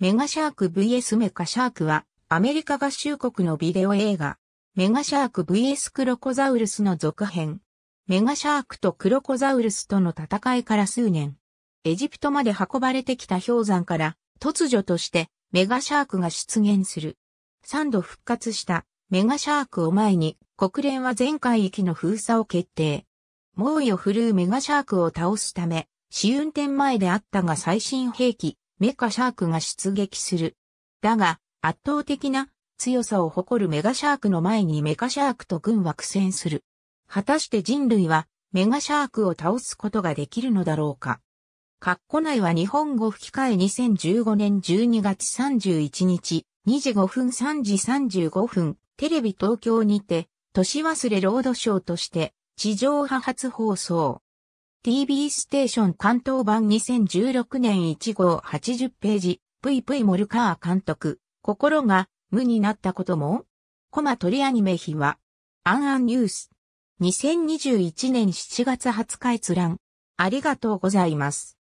メガシャーク VS メカシャークは、アメリカ合衆国のビデオ映画、メガシャーク VS クロコザウルスの続編。メガシャークとクロコザウルスとの戦いから数年、エジプトまで運ばれてきた氷山から、突如としてメガシャークが出現する。3度復活したメガシャークを前に、国連は全海域の封鎖を決定。猛威を振るうメガシャークを倒すため、試運転前であったが最新兵器、メカシャークが出撃する。だが、圧倒的な強さを誇るメガシャークの前にメカシャークと軍は苦戦する。果たして人類はメガシャークを倒すことができるのだろうか。カッコ内は日本語吹き替え2015年12月31日、2時5分3時35分、テレビ東京にて、年忘れロードショーとして、地上波初放送。TV ステーション関東版2016年1号80ページ、VV モルカー監督、心が無になったこともコマ取りアニメ日は、アンアンニュース。2021年7月20日閲覧。ありがとうございます。